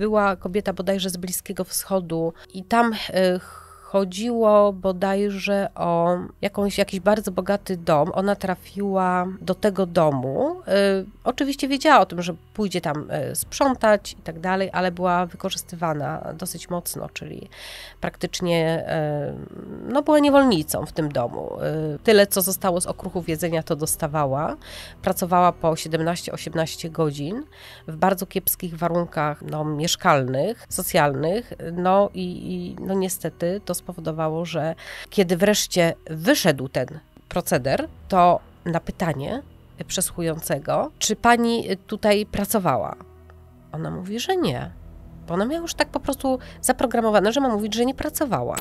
była kobieta bodajże z Bliskiego Wschodu i tam e, chodziło bodajże o jakąś, jakiś bardzo bogaty dom. Ona trafiła do tego domu. E, oczywiście wiedziała o tym, że pójdzie tam e, sprzątać i tak dalej, ale była wykorzystywana dosyć mocno, czyli praktycznie e, no, była niewolnicą w tym domu. E, tyle, co zostało z okruchów jedzenia, to dostawała. Pracowała po 17-18 godzin w bardzo kiepskich warunkach no, mieszkalnych, socjalnych, no i, i no, niestety to spowodowało, że kiedy wreszcie wyszedł ten proceder, to na pytanie, przesłuchującego, czy pani tutaj pracowała? Ona mówi, że nie. Bo ona miała już tak po prostu zaprogramowane, że ma mówić, że nie pracowała.